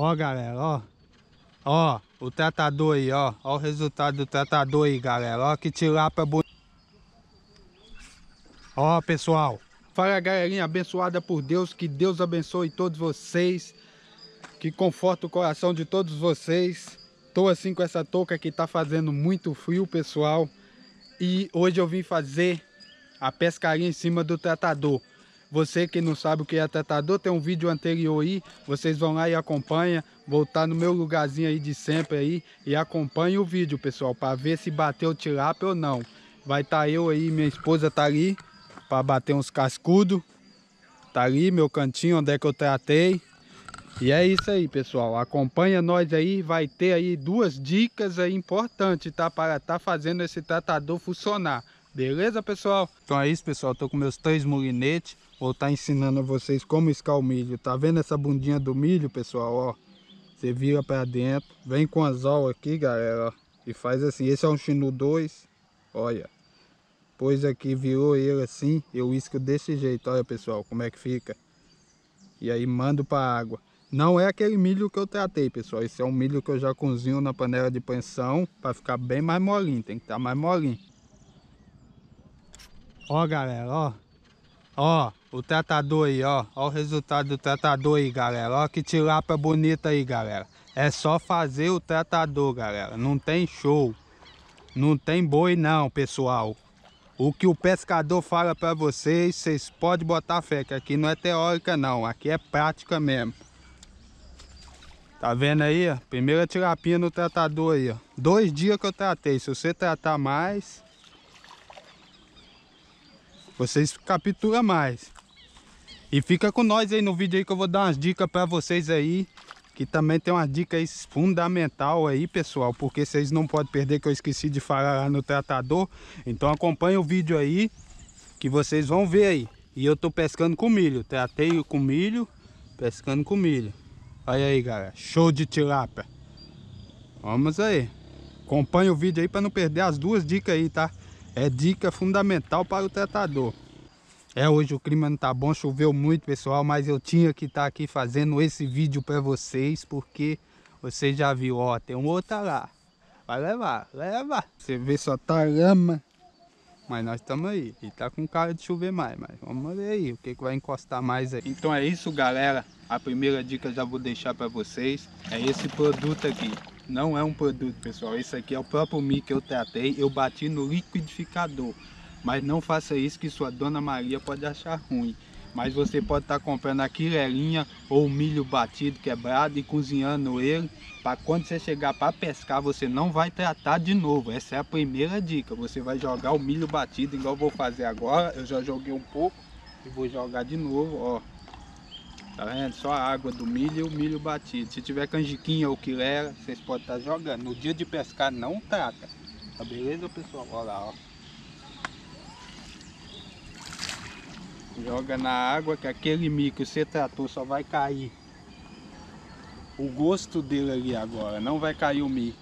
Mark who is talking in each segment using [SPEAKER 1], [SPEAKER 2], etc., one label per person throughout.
[SPEAKER 1] Ó, galera, ó. Ó, o tratador aí, ó. Ó o resultado do tratador aí, galera. Ó que tilápia bonita. Ó, pessoal. Fala, galerinha abençoada por Deus. Que Deus abençoe todos vocês. Que conforta o coração de todos vocês. Tô assim com essa touca que tá fazendo muito frio, pessoal. E hoje eu vim fazer a pescaria em cima do tratador. Você que não sabe o que é tratador, tem um vídeo anterior aí, vocês vão lá e acompanha. Voltar tá no meu lugarzinho aí de sempre aí e acompanha o vídeo, pessoal, para ver se bateu tilápia ou não. Vai estar tá eu aí, minha esposa tá ali para bater uns cascudos. Tá ali meu cantinho onde é que eu tratei. E é isso aí, pessoal. Acompanha nós aí, vai ter aí duas dicas aí importantes, tá? Para estar tá fazendo esse tratador funcionar. Beleza, pessoal? Então é isso, pessoal. Tô com meus três molinetes. Vou estar tá ensinando a vocês como escar o milho. Tá vendo essa bundinha do milho, pessoal? Ó, você vira para dentro. Vem com anzol aqui, galera. Ó, e faz assim. Esse é um chino 2. Olha. Pois aqui virou ele assim. Eu isco desse jeito. Olha, pessoal, como é que fica. E aí mando para água. Não é aquele milho que eu tratei, pessoal. Esse é um milho que eu já cozinho na panela de pensão para ficar bem mais molinho. Tem que estar tá mais molinho. Ó, galera, ó. Ó, o tratador aí, ó. Ó o resultado do tratador aí, galera. Ó que tilápia bonita aí, galera. É só fazer o tratador, galera. Não tem show. Não tem boi não, pessoal. O que o pescador fala para vocês, vocês podem botar fé, que aqui não é teórica não, aqui é prática mesmo. Tá vendo aí, ó? Primeira tirapinha no tratador aí, ó. Dois dias que eu tratei, se você tratar mais, vocês capturam mais. E fica com nós aí no vídeo aí que eu vou dar umas dicas para vocês aí. Que também tem dica aí fundamental aí, pessoal. Porque vocês não podem perder que eu esqueci de falar lá no tratador. Então acompanha o vídeo aí que vocês vão ver aí. E eu tô pescando com milho. Tratei com milho, pescando com milho. Olha aí, galera. Show de tilápia. Vamos aí. Acompanha o vídeo aí para não perder as duas dicas aí, tá? É dica fundamental para o tratador. É, hoje o clima não tá bom, choveu muito, pessoal, mas eu tinha que estar tá aqui fazendo esse vídeo para vocês, porque você já viu, ó, tem outra lá. Vai levar, leva. Você vê só tá lama. Mas nós estamos aí. E tá com cara de chover mais, mas vamos ver aí o que, que vai encostar mais aí. Então é isso, galera. A primeira dica eu já vou deixar para vocês é esse produto aqui. Não é um produto, pessoal. Isso aqui é o próprio milho que eu tratei. Eu bati no liquidificador. Mas não faça isso que sua Dona Maria pode achar ruim. Mas você pode estar tá comprando a quirelinha ou milho batido, quebrado e cozinhando ele. Para quando você chegar para pescar, você não vai tratar de novo. Essa é a primeira dica. Você vai jogar o milho batido igual eu vou fazer agora. Eu já joguei um pouco e vou jogar de novo, ó. Tá vendo? Só a água do milho e o milho batido. Se tiver canjiquinha ou quilera, é, vocês podem estar tá jogando. No dia de pescar não trata Tá beleza, pessoal? Olha lá, ó. Joga na água que aquele milho que você tratou só vai cair. O gosto dele ali agora, não vai cair o milho.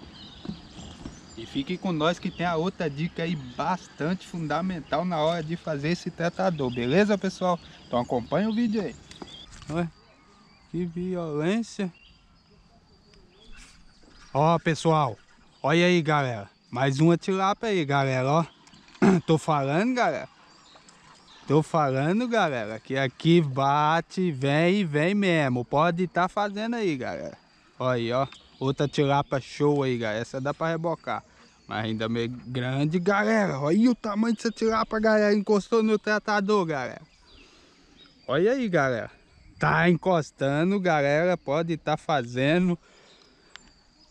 [SPEAKER 1] E fique com nós que tem a outra dica aí bastante fundamental na hora de fazer esse tratador, beleza pessoal? Então acompanha o vídeo aí. Olha, que violência. Ó, pessoal. Olha aí, galera. Mais uma tilápia aí, galera, ó. Tô falando, galera. Tô falando, galera, que aqui bate, vem e vem mesmo. Pode estar tá fazendo aí, galera. Olha aí, ó. Outra tilápia show aí, galera. Essa dá pra rebocar. Mas ainda é meio grande, galera. Olha aí o tamanho dessa tilápia, galera. Encostou no tratador, galera. Olha aí, galera tá encostando, galera, pode estar tá fazendo.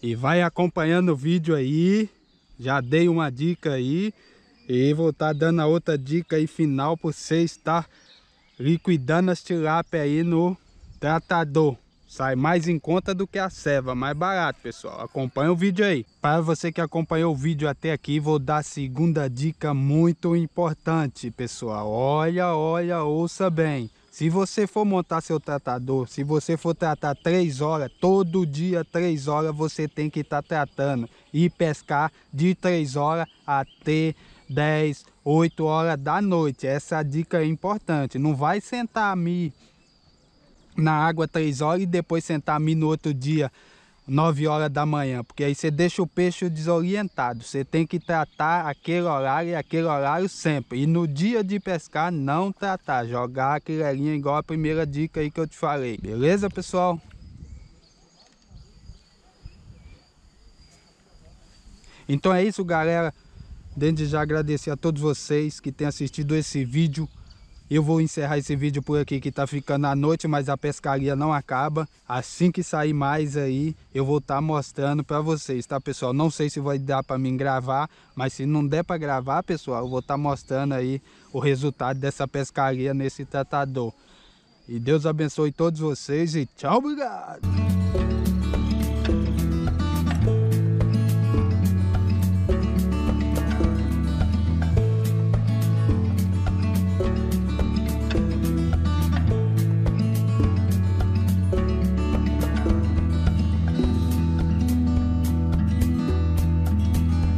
[SPEAKER 1] E vai acompanhando o vídeo aí. Já dei uma dica aí. E vou estar tá dando a outra dica aí final para você estar tá? liquidando as tilápias aí no tratador. Sai mais em conta do que a ceva, mais barato, pessoal. Acompanha o vídeo aí. Para você que acompanhou o vídeo até aqui, vou dar a segunda dica muito importante, pessoal. Olha, olha, ouça bem. Se você for montar seu tratador, se você for tratar três horas, todo dia três horas você tem que estar tá tratando e pescar de três horas até 10, 8 horas da noite. Essa dica é importante. Não vai sentar a mi na água três horas e depois sentar a mi no outro dia 9 horas da manhã, porque aí você deixa o peixe desorientado. Você tem que tratar aquele horário e aquele horário sempre. E no dia de pescar, não tratar. Jogar linha é igual a primeira dica aí que eu te falei. Beleza, pessoal? Então é isso, galera. Desde já agradecer a todos vocês que têm assistido esse vídeo. Eu vou encerrar esse vídeo por aqui que tá ficando à noite, mas a pescaria não acaba. Assim que sair mais aí, eu vou estar tá mostrando para vocês, tá pessoal? Não sei se vai dar para mim gravar, mas se não der para gravar, pessoal, eu vou estar tá mostrando aí o resultado dessa pescaria nesse tratador. E Deus abençoe todos vocês e tchau, obrigado!